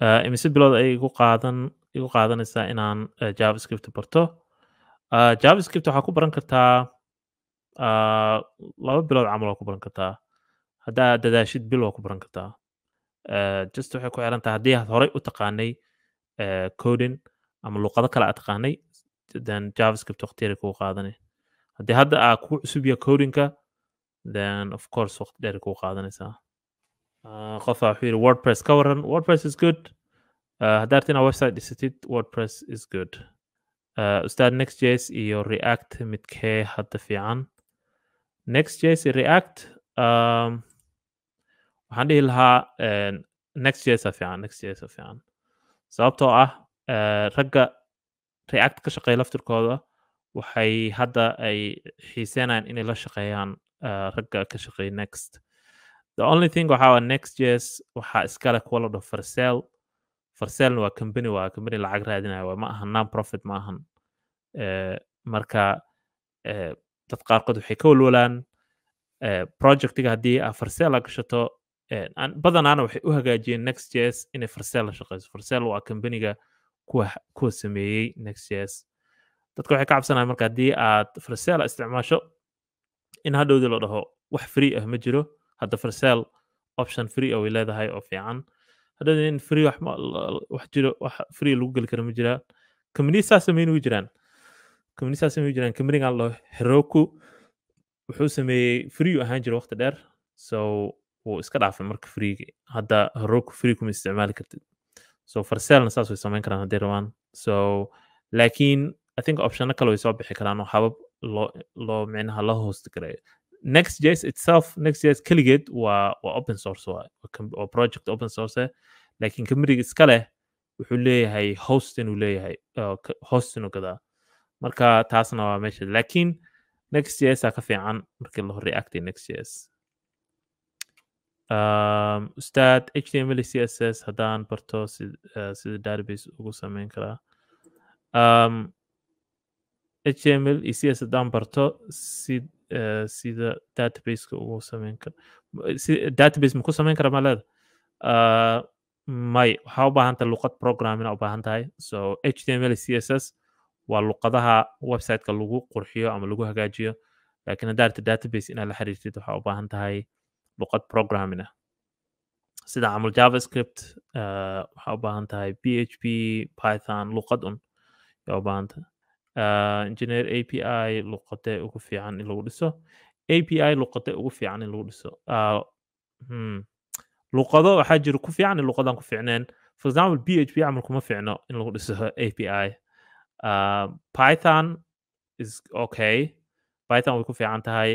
imise bilood ayay igu qaadan igu qaadanaysaa inaan javascript barto javascript waxaa ku baran kartaa laba bilood camal waa ku baran kartaa haddaa dadaashid bil waa ku baran kartaa just waxay ku xiran tahay haddii aad horey u taqaanay codin ama luqado kale aad taqaanay then javascript waqtiyar kugu qaadanay haddii hadda aa kugu cusub yaha codinka then of course waqti dheer kugu qaadanaysaa qofaa wuxuu yihi wordpress ka waran wordpress is good uh, haddaad arti website dhisatid wordpress is good uh, ustaad next js iyo react midkee hadda fiican next js iyo react um, waxaan dhihi lahaa uh, next js a fiican next js a fiican sababtoo ah ragga react ka shaqeeya laftirkooda waxay hadda ay xiiseenayaan inay la shaqeeyaan ragga ka shaqeeya next the only thing waxaa next years waxaa iskale kuwa la dhaho farsel farselna waa company waa company lacag raadinaya ma ahan non profit ma ahan marka eh, dad qaarkood waxay ka walwalaan eh, projectiga haddii a farsela gashato eh, badanaana waxay u hagaajiyeen next js inay farsel shaqeyso farsel waa companiga kuwa sameeyey next js dadka waxay ka cabsanayan marka haddii aad farsela isticmaasho in hadhowdii la dhaho wax free ah ma jiro hadda farsel option free way leedahay oo fiican hadda in free wax wax jiro wax free lagu geli kara ma jiraan company saa sameyn u jiraan company saa sameyn jiraan companygan loo heroku wuxuu sameeyey free ahaan jiro waqti dheer so wuu iska dhaafay marka freegi hadda heroku free kuma isticmaali kartid so farselna saas way sameyn karaan hadday rabaan so laakiin i think optionno kale way soo bixi karaan oo habab loo loo micnaha la host next js itself next js keligeed waa waa open source waa project open source eh. laakiin community iska leh wuxuu leeyahay host inuu leeyahay host inuu gadaa marka taasna waa meesha laakiin next js aa ka fiican markii la horey actay next js ustaad html css haddaan barto sida database ugu sameyn karaa html css haddaan barto si sida databaseka ugu sameyn karo database maku sameyn kara maleeda may waxaa u baahan luqad programming u baahan tahay so h t m l c s s waa luqadaha websiteka lagu qurxiyo ama lagu hagaajiyo lakin haddaa arta database inaad la xiriirtid waxaa u baahan tahay luqad programming sida camal javascript waxaa u baahan tahay p h p python luqad un yaa u baahan tahay Ah, engineer a p i luqade ugu fiican in lagu dhiso a p i luqade ugu fiican in lagu dhiso ah, hmm. luqado waxaa jira ku fiican in luqadan ku ficneen for example p h p camal kuma ficno in lagu dhiso a p i ah, python is okay python way ku fiican tahay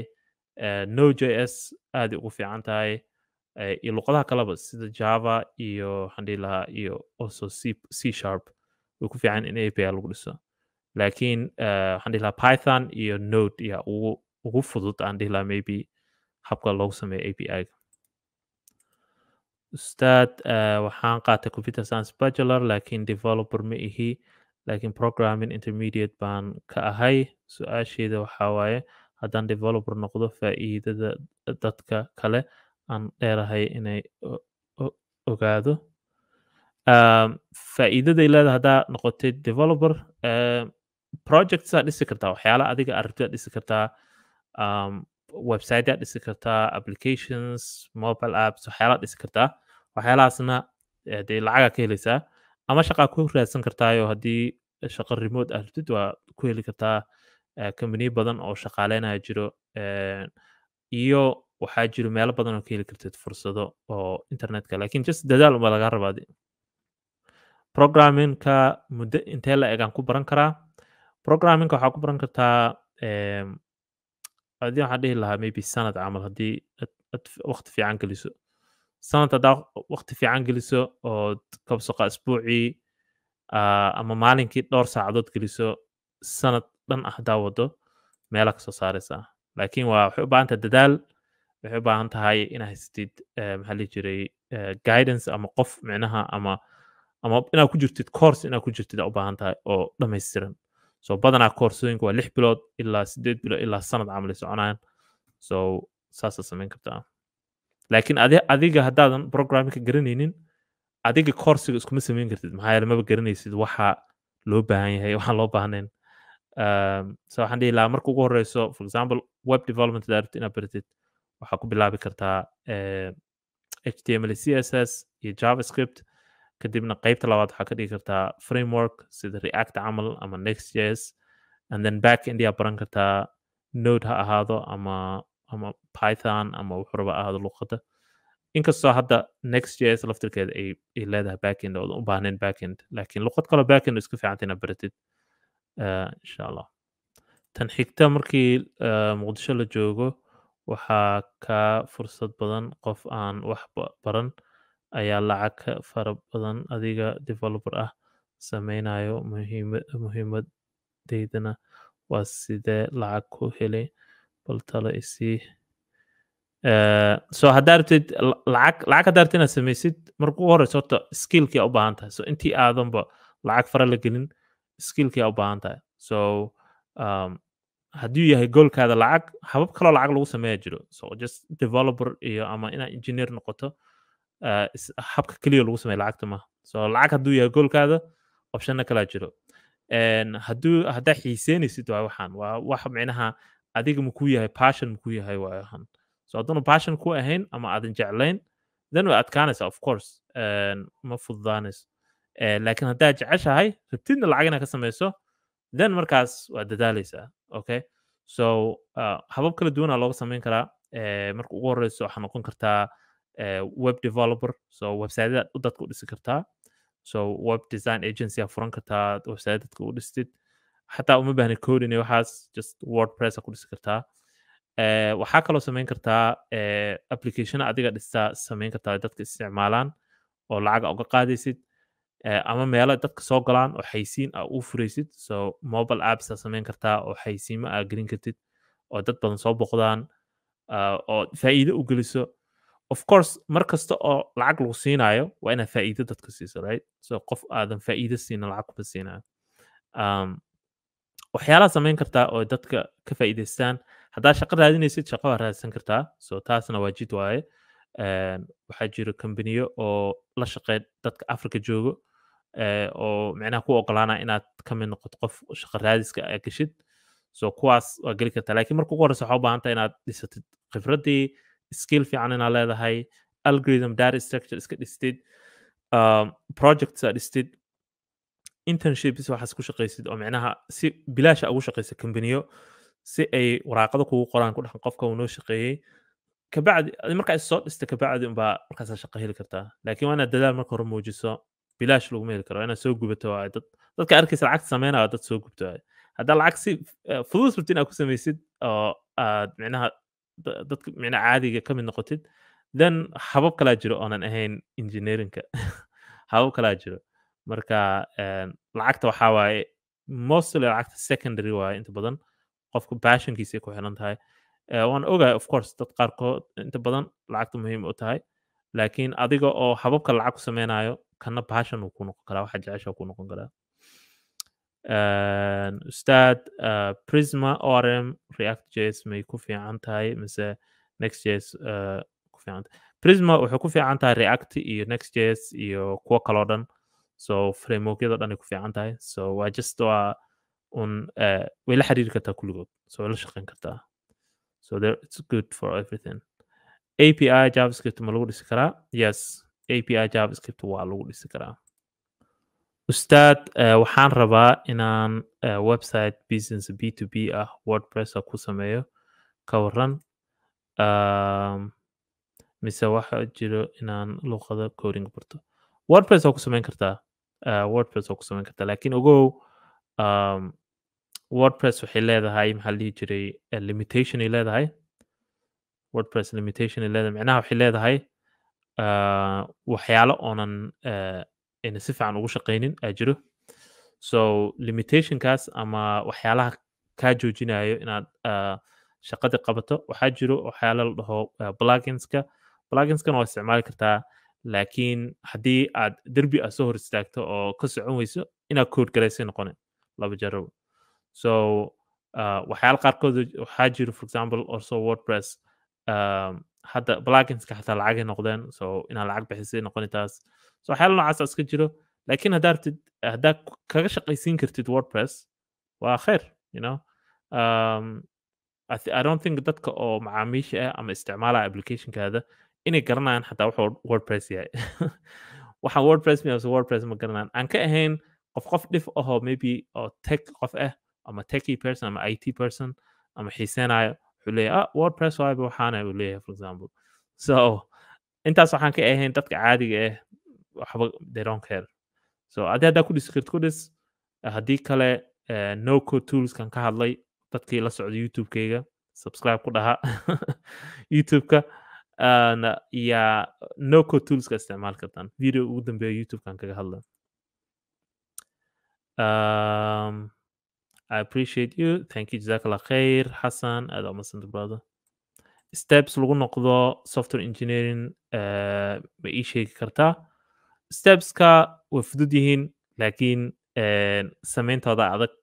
eh, no j s aad ugu fiican tahay eh, iyo luqadaha kaleba sida java iyo waxaan dhihi lahaa iyo also c sharp way ku fiican in a p i lagu dhiso laakiin eh, waxaan dhihi lahaa python iyo node yaa ugu ugu fudud aan dhihi maybe habka loogu sameeyo a p i-ga ustaad eh, waxaan qaatay computer science bachelor laakiin developer ma ihi laakiin programming intermediate baan ka ahay su-aasheeda waxaa waaye haddaan developer noqdo faa'iidada dadka kale aan dheerahay inay ogaado ehm, faa'iidada ileeda haddaa noqotay developer eh, projects aad dhisi kartaa waxyaala adiga aad aad dhisi kartaa um, website aad dhisi kartaa applications mobile apps waxyaala aad dhisi kartaa waxyaalahaasna eh, dee lacagaa ka helaysaa ama shaqaa ku raadsan kartaayo haddii shaqo remote aad ah rabtid waa ku heli kartaa kambaniyo eh, badan oo shaqaaleynaya jiro eh, iyo waxaa jiro meelo badan oo ka heli kartid fursado oo internetka lakin just dadaal unba lagaa rabaa programmingka muddo intee la egaan ku baran karaa programminka waxaa ku baran kartaa ehm, adii waxaan dhihi lahaa maybe sanad camal haddii wakti fiican geliso sanad haddaa wakti fiican geliso ood kabsaqa isbuucii ah, ama maalinkii dhowr saacadood geliso sanad dhan ah haddaa wado meela kasoo saaraysaa laakiin waa waxay u baahan tahay dadaal waxay u baahan tahay inaa haystid eh, maxaa lii jiray eh, guidance ama qof micnaha ama ama inaad ku jirtid course inaad ku jirtid aa u baahan tahay oo dhammaystiran so badanaa koorsooyinka waa lix bilood ilaa sideed bilood ilaa sanad camali soconayaan so saasaa samayn kartaa laakiin adiga haddaadan programka garanaynin adiga koorsiga iskuma samayn kartid maxaa yeele maba garanaysid waxa loo baahan yahay waxaan loo baahnayn ehm, so waxaan dhihi lahaa marka ugu horeyso for example web development daarabta inaad baratid waxaa ku bilaabi kartaa html eh, css iyo javascript kadibna qaybta labaad waxaa ka dhigi kartaa framework sida react camal ama next js and then back india baran kartaa node ha ahaado ama ama python ama wuxuraba ahaado luqadda inkastoo hadda next js laftirkeeda ay ay leedahay backend ooda u baahnayn backend laakiin luqad kaloo backend iska fiicanta ina baratid insha allah tan xigta markii muqdisho la joogo waxaa ka fursad badan qof aan wax baran ayaa lacag fara badan adiga developer ah samaynayo muhiimadeydana waa sidee lacag ku helay bal talo isii so haddaa rabtid lacag lacag haddaa rabtid inaad samaysid marka horeyso horeysa horta skillkii aa u baahan tahay so intii aadanba lacag fara la gelin skillkii aa u baahan tahay so um, yahay goolkaada lacag habab kaloo lacag lagu sameeya jiro so just developer iyo ama inaad engineer noqoto habka keliya lagu sameya lacagta maaha so lacag hadduu yahay goolkaada opshana kalaa jiro haduu haddaa xiiseenaysid waa waxaan waa wax micnaha adiga makuu yahay passion makuu yahay waayahan so hadduuna passion ku ahayn ama aadan jeclayn then waa adkaanaysa of course ma fududaanayso laakiin haddaa jeceshahay rabtidna lacag inaa ka samayso then markaas waa dadaaleysaa okay so habab kala duwanaa looga samayn karaa marka ugu horeyso waxaa noqon kartaa web developer so websiteda dadka u dhisi kartaa so web design agency a furan kartaa website dadka u dhistid xataa uma baahna codin waxaas just wordpress a ku dhisi kartaa waxaa kaloo samayn kartaa application adiga dhistaa samayn kartaa dadka isticmaalaan oo lacaga uga qaadaysid ama meelo dadka soo galaan oo xaysiin a u furaysid so mobile apps a samayn kartaa oo xaysiimo a gelin kartid oo dad badan soo boqdaan oo faa'iido u geliso of course mar kasta oo lacag lagu siinayo waa inaad faa'iido dadka siiso right so qof aadan faa'iido siina lacag kuma siinayo um, waxyaalaha samayn kartaa oo dadka ka faa'iidaystaan haddaad shaqo raadinaysid shaqo waa raadsan kartaa so taasna waa jid waaye um, waxaa jira kombaniyo oo la shaqeyn dadka africa joogo eh, oo micnaha ku ogolaana inaad ka mid noqoto qof shaqo raadiska aad ah geshid so kuwaas waa geli kartaa lakiin marka ugu horreysa waxaa u baahan inaad dhisatid khibradii skill fiican inaa leedahay algorithm data structure iska dhistid um, projects aa dhistid internships waxaas ku shaqaysid oo micnaha si bilaasha ugu shaqaysa kambaniyo si ay waraaqada kugu qoraan ku dhahan qofka uu noo shaqeeyey kabacdi markaa is dhista kabacdi unbaa markaasaa shaqo heli kartaa laakiin waa inaad dadaal marka hore muujiso bilaash laguma heli karo inaad soo gubato waaye dad dadka arkaysa lacag sameynaya dad soo gubto waaye haddaa lacag si eh, fudud rabti inaad ku samaysid oo aad micnaha dadka micna caadiga ka mid noqotid then habab kalaa jiro oonan ahayn engineerinka habab kalaa jiro marka eh, lacagta waxaa waaye mostly lacagta secondary waaye inta badan qofka bashonkiisay ku xiran tahay eh, waan ogahay of course dad qaarkood inta badan lacagta muhiim u tahay laakiin adiga oo hababka lacag ku sameynayo kana bashon uu ku noqon karaa waxa jecesha ku noqon karaa ustaad e, prisma orm react js may ku fiican tahay mise next js e, ku fiican tahay prisma wuxuu ku fiican tahay react iyo next js iyo kuwo kaloo dhan so frameworkyadoo dhan ay ku fiican tahay so waa just waa un e, way la xiriiri kartaa kulligood so way la shaqeyn kartaa so there it's good for everything api javascript ma lagu dhisi karaa yes api javascript waa lagu dhisi karaa ustaad eh, waxaan rabaa inaan eh, website business b to b ah wordpressa ah ku sameeyo ka waran ehm, mise waxa jiro inaan luuqada coding barto wordpress waa ku samayn kartaa eh, wordpress waa ku samayn kartaa lakiin ogow ehm, wordpress waxay leedahay maxaa dhihi jiray limitation ay leedahay wordpress limitation ay leedahay micnaha waxay leedahay waxyaalo oonan si fiican ugu shaqaynin aa jiro so limitationkaas ama waxyaalaha kaa joojinayo inaad shaqadii qabato waxaa jiro waxyaala la dhaho blaginska blaginskana waa isticmaali kartaa laakiin haddii aad derbi aad soo hor istaagto oo ka socon weyso inaad kood garaysay noqone laba jarabo so waxyaala qaarkood waxaa jiro for example also wordpress hadda blaginska xataa lacagay noqdeen so inaad lacag bixisay noqone taas so waxyaala noocaasa iska jiro lakin haddaa rabtid haddaa kaga shaqaysiin kartid wordpress waa kheyr you um, I don't think dadka oo macaamiisha ah ama isticmaalaa applicationkaada inay garanayaan xataa wuxuu wordpress yahay waxaan wordpress miyase wordpress ma garanayaan aan ka ahayn qof qof dhif ahoo maybe oo tech qof ah ama techy person ama i t person ama xiiseenaayo wuxuu leeyahay ah wordpress waayba waxaana uu leeyahay for example so intaas waxaan ka ahayn dadka caadiga ah waxba theron care so adi haddaa ku dhis kird ku dhis haddii kale noco toolskan ka hadlay dadkii la socda youtubekeyga subscribe ku dhaha youtubeka ya noco toolska isticmaal kartaan video ugu dambeeya youtubekan kaga hadla I appreciate you. Thank you. Jazakallah khair. Hassan, aad umadsanta brother. Steps lagu noqdo software engineering ma ii sheegi kartaa stepska way fudud yihiin laakiin eh, sameyntooda adag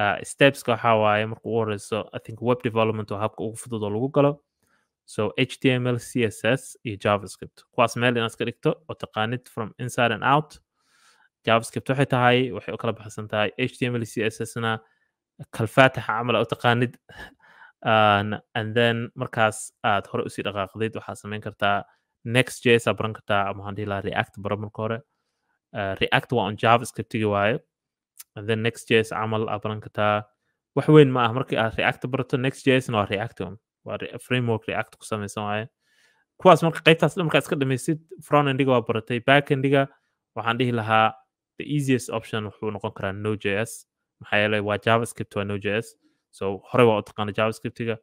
ah, stebeska waxa waaye marka ugu horeyso ithink web development waa habka ugu fudud oo lagu galo so html css iyo javascript kuwaas meel inaad ka dhigto oo taqaanid from inside and out javascript waxay tahay waxay u kala baxsan tahay html cssna kalfaataxa camal u taqaanid ah, and then markaas aad hore usii dhaqaaqdeyd waxaad samayn kartaa next js aa baran kartaa maxaan dhihi lahaa react bara marka hore eh, react waa on javascriptigi waaye and then next js camal aa kartaa wax weyn ma ah markii aad react barato next jsna waa react waa framework react ku samaysan waaye kuwaas marka qaybtaas dhan markaad iska dhamaysid fronendiga waa baratay backendiga waxaan dhihi lahaa the easiest option wuxuu noqon karaa no js maxaa yeelay waa javascript waa no js so horey waa u javascriptiga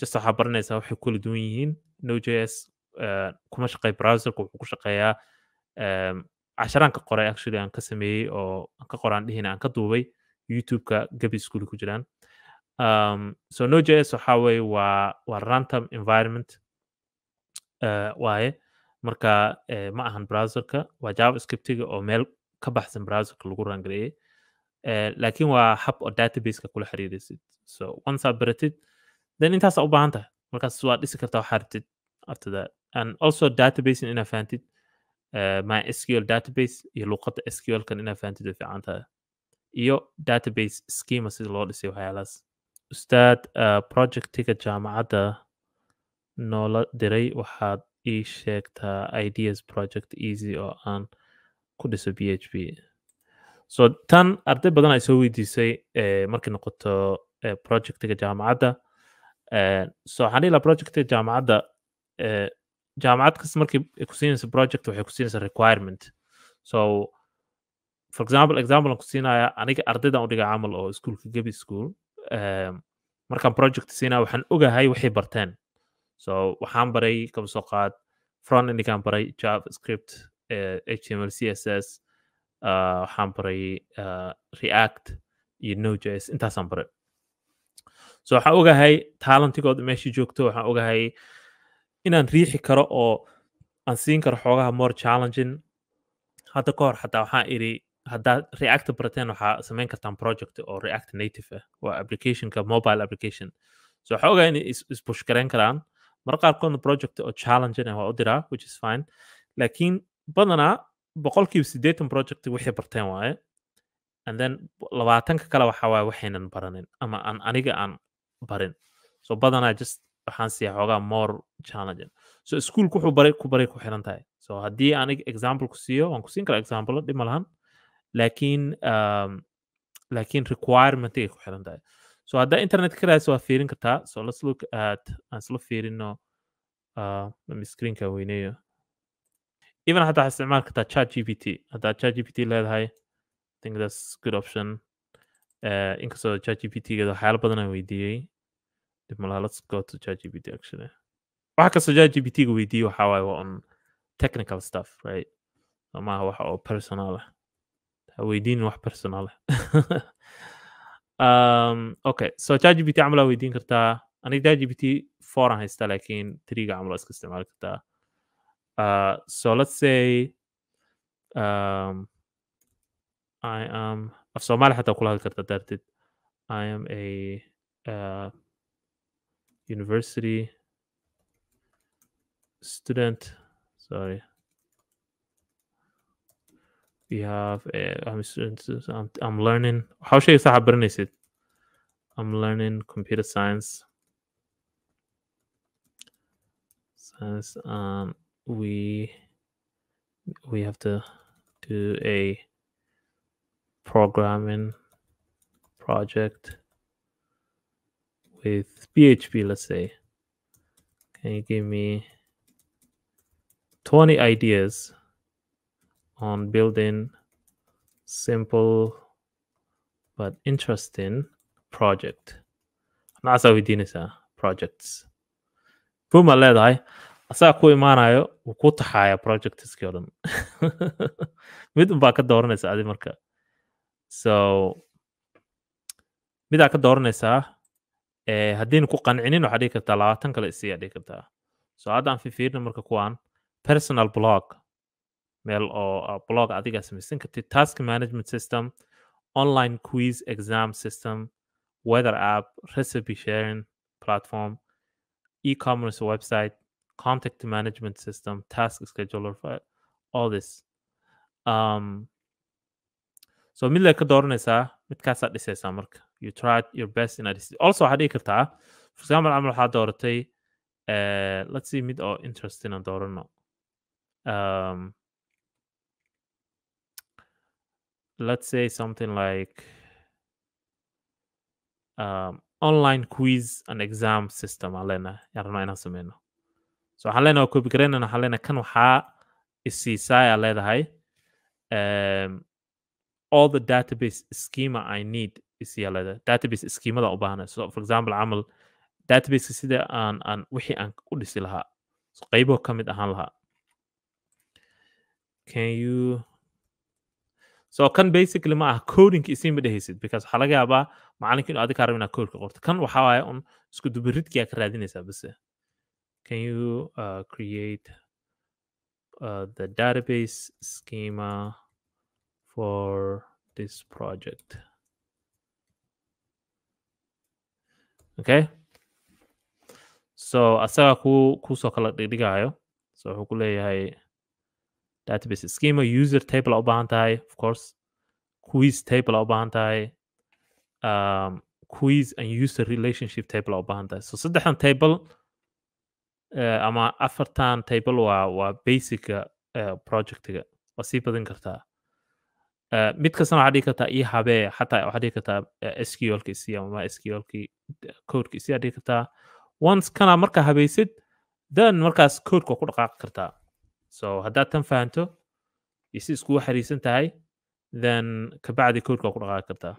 just waxaa baranaysaa waxay kula duwan yihiin no js kuma shaqey browserka wuxuu ku shaqeeyaa casharaan ka qoray actually aan ka sameeyey oo aan ka qoraan dhihin aan ka duubay youtubeka gebi iskuli ku jiraan so no js waxa weye waa waa rantom environment waaye marka ma ahan browserka waa javascriptiga oo meel ka baxsan browserka lagu rangareeyey laakiin waa hab oo databaseka kula xiriirisid so once aad baratid then intaas aa u baahan tahay markaas waad dhisi kartaa waxaa rabtid after that and also database inaa fahamtid uh, mysql database iyo luuqada sql kan inaa fahamtid way fiican tahay iyo database schema sida loo dhisay waxyaalahaas ustaad uh, projectiga jaamacadda noola diray waxaad ii sheegtaa ideas project easy oo aan ku dhiso b h so tan arday badan ay soo weydiisay eh, markay noqoto eh, projectiga jaamacadda eh, so waxaan dhihilaa projectiga jaamacadda jaamacad kasta markay kusiinaysa project waxay kusiinaysa requirement so for example example aan kusiinaya aniga ardaydan u dhiga camal oo iskuolka gebi school ehm, markaan project siinaya waxaan ogahay waxay barteen so waxaan baray kaba soo qaad front endigaan baray javascript eh, html c s s ah, waxaan baray ah, react iyo no js intaasaan baray so waxaan ogahay talantigooda meeshii joogto waxaan ogahay inaan riixi karo oo aan siin karo xoogaha more challenging hadda ka hor xataa waxaan iri haddaad reacta barateen waxaa samayn kartaan project oo react native ah waa applicationka mobile application so waxaa ogaa inay isbushgareyn karaan mar qaarkoodna project oo challenging ah waa u diraa which is fine laakiin badanaa boqolkiiba siddeetan project wixii barteen waaye and then labaatanka kale waxaa waaye waxaynan baranin ama aan aniga aan barin so badanaa just waxaan siiya xoogaa more challenging so ischoolku wuxuu baray ku baray ku xiran tahay so haddii anig example ku siiyo waan kusiin karaa example dhib malahan laakiin um, laakiin requirement ay ku xiran tahay so haddaa internet ka raadis waa fiirin kartaa so let's look at aan isla fiirino uh, screenka weyneeyo even hataa waxaad isticmaali kartaa chat g p t haddaa chat g p t leedahay think that's good option uh, inkastoo chat g p t geeda waxyaalo badan aan weydiiyey dib malaha let's go to chat gpt actually waxa kastoo chat gpt ga weydiiyo waxa waaye waa on technical stuff right maaha waxa oo personal ah weydiin wax personal ah um, okay so chat gpt camalaa weydiin kartaa aniga chat gpt four aan haystaa laakiin threega camalaa iska isticmaali kartaa uh, so let's say um, i am af soomaali xataa kula hadli kartaa darteed i am a uh, university student. Sorry. We have a, I'm a student. I'm, I'm learning. How should I is it? I'm learning computer science. Science. Um, we we have to do a programming project with PHP, let's say. Can you give me 20 ideas on building simple but interesting project. nasa weydiinaysaa projects buma leedahay asaa ku imaanayo wuu ku taxaaya projectskii project is mid unbaa ka dornesa adi marka so midaa dornesa. dooranaysaa Eh, haddaynu ku qancinin waxaa dhigi kartaa labaatan kale isiyaa dhigi kartaa so hadda aan fifiirna marka kuwaan personal blog meel oo ah, blog adigaa samaysan kartid task management system online quiz exam system weather app recipe sharing platform e-commerce website contact management system task scheduler all this um, so mid lee ka dooranaysaa midkaasaa dhisaysaa marka you tried your best inaad hestid also waxaa dhigi kartaa for camal waxaa dooratay eh, let's see mid oo interesting aan doorano um, let's say something like um, online quiz and exam system aan leenahay yaan inaan sameyno so waxaan leenahay copy garaynan waxaan leenahay kan waxaa isiisaay aa leedahay um, all the database schema i need yaalada database iskiimada u baahnayso for example camal databaseka sida aan aan wixii aan u dhisi lahaa qaybo ka mid ahaan lahaa can you so kan basically ma ah coding isii ma dhehaysid because waxaa laga yaabaa macalinka inuu adiga rabo inaad codeka qorto kan waxaa waaye un isku dubiridkii aa ka raadinaysaa base can you uh, create uh, the database schema for this project okay so asagaa ku kusoo kala dhigdhigayo so wuxuu ku leeyahay database schema user table ubaahan tahay of course quiz table ubaahan tahay um, quiz and user relationship table ubaahan tahay so saddexdan table uh, ama afartan table waa waa basica uh, eh, projectiga waa sii badin kartaa mid kastana waxaa dhigi kartaa ii e habee xataa waxaa dhigi kartaa e, sqlkiisii ama sqlkii e, codekiisii aa dhigi kartaa once kana markaa habaysid then markaas codeka ku dhaqaaqi kartaa so haddaad tan fahanto iyo si iskugu xariisan tahay then kabacdi codeka ku dhaqaaqi kartaa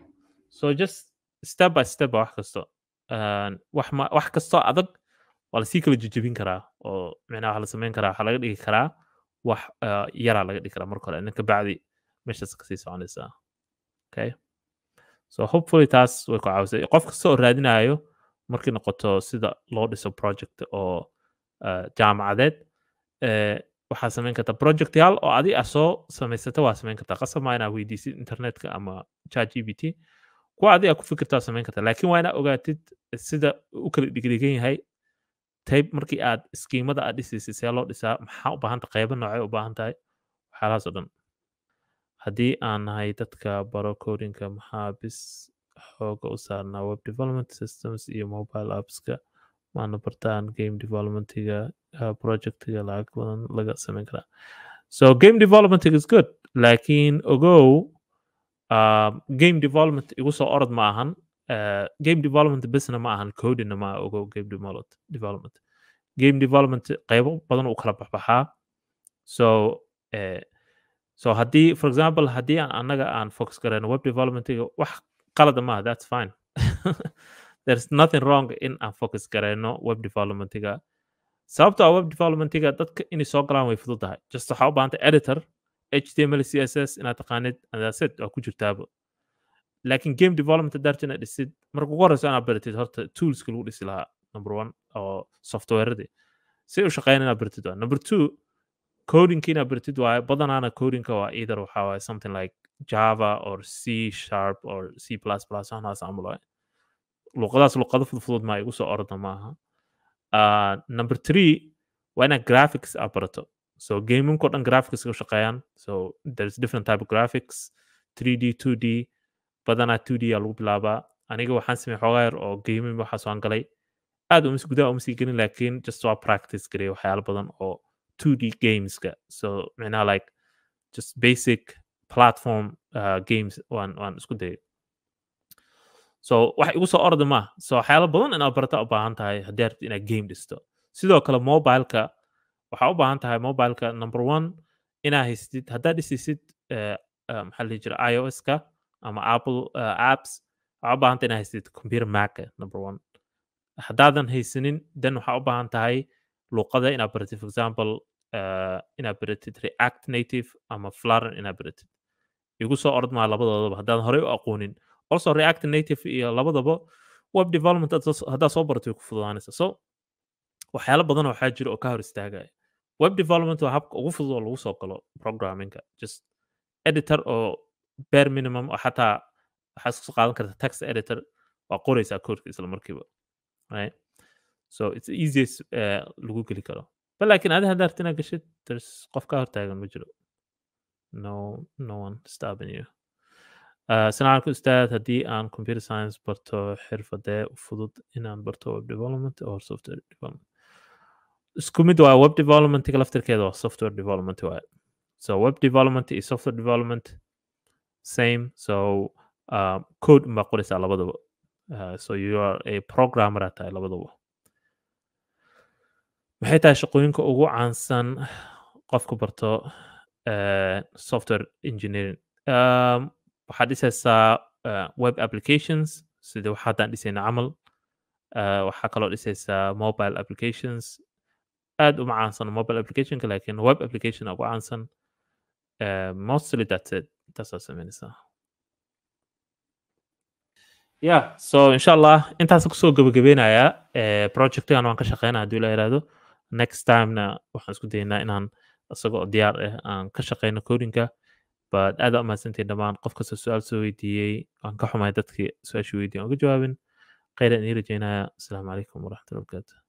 so just step by step ba wax kasto wax kastoo adag waa lasii kala jejebin karaa oo micnaha waxa la samayn karaa waxaa laga dhigi karaa wax yaraa laga dhigi karaa marka hore kabacdi meeshaas kasii soconaysaa okay so hopefully taas way ku caawisay qof kasta oo raadinayo markay noqoto sida loo dhiso project oo jaamacadeed waxaa samayn kartaa projectyaal oo adi a soo samaysata waa samayn kartaa qasabmaa inaa weydiisid internetka ama chat g b t kuwa adi a ku fikirtaa samayn kartaa laakiin waa inaa ogaatid sida u kala dhigdhigan yahay tayb markii aad iskiimada aad dhisaysay see loo dhisaa maxaa u baahanta qaybo noocay u baahan tahay waxyaalahaas oo dhan haddii aan nahay dadka baro codinka maxaa bis xooga u saarnaa web development systems iyo mobile appska maana bartaan game developmentiga ah, projectiga lacag badan laga sameyn karaa so game developmenting is good laakiin ogow uh, game development igu soo orod ma ahan uh, game development bisna ma ahan codina ma ogow game development game development qaybo badan uu kala baxbaxaa so uh, so haddii for example haddii annaga aan focus garayno web developmentga wax qalada maaha that's fine there's nothing wrong in aan focus garayno web developmentga sababto a ah, web developmentga dadka inay soo galaan way fudud tahay just waxaa u bahanta editor h t m c s s inaad taqaanid andaset waa ku jirtaaba laakiin game development haddaad dhisid marka ugu horreyso inaad baratid horta toolska lagu dhisi lahaa number one oo softwareadii si u shaqeyn inaad baratid number two codinka inaad bartid waayo badanaana codinka waa either waxaa waaye something like java or c sharp or c plus plus waxnaas camal luqadaas luqado fudfudud maa igu soo orda maaha ah, number three waa inaad graphics aad barato so gamingko dhan graphics ka shaqeeyaan so there's different type of graphics 3d 2d badanaa 2d aa lagu bilaabaa aniga waxaan samey xoogaa yar oo gaming waxaas waan galay aad umas gudaha umasii gelin laakiin just waa practice garey waxyaalo badan oo 2D games ga so micnaha like just basic platform uh, games waan waan isku dayay so wax igu soo orda maaha so waxyaalo badan inaad barata u baahan tahay haddii arabti inaad game dhisto sidoo kale mobileka waxaa u baahan tahay mobileka number one inaa haystid haddaad dhisisid uh, um, maxaa jira i ka ama um, apple uh, apps waxaa u baahanta inaa haystid computer maca number one haddaadan haysanin then waxaa u baahan tahay luqada inaad baratid for example uh, inaad baratid react native ama flaren inaad baratid igu soo orod labadoodaba haddaan horey u aqoonin also react native iyo labadaba web development haddaad soo baratay ku fududaanaysa so waxyaalo badan waxaa jira oo ka hor istaagaya web development waa habka ugu fudud oo lagu soo galo programminga just editor oo bare minimum oo xataa waxaad isku qaadan karta tax editor waa qoraysaa coodka isla markiiba right so its easiest lagu geli karo bal lakin adi haddaad rabto inaad gashid theres qof ka hortaagan ma jiro no no one stopping you assalaamu alaikum ustaad haddii aan computer science barto xirfadee fudud inaan barto web development or software development isku mid waa web developmentga laftirkeeda waa software development waaye so web development iyo software development same so uh, code unbaa qoraysaa labadaba so you are a programmer aad labadaba waxay tahay shaqooyinka ugu caansan qofku barto eh, software engineering ehm, waxaad dhisaysaa eh, web applications sida waxa haddaan dhisayna camal eh, waxaa kaloo dhisaysaa mobile applications aad uma caansan mobile applicationka lakin web application ugu caansan mostly that's it intaasaa sameynaysaa yeah so insha allah intaas kusoo gabagabeynayaa projectigan waan ka shaqeynaa haduu ilaa irahdo next time na waxaan isku daynaa inaan isagoo diyaar ah aan ka shaqeyno koodinka bad aada umahadsantiin dhammaan qof kasta su-aal soo weydiiyey waan ka xumahay dadkii su-aashii weydiyen uga jawaabin kheyran ii rajaynaya asalaamu calaykum waraxmatulla barkaatu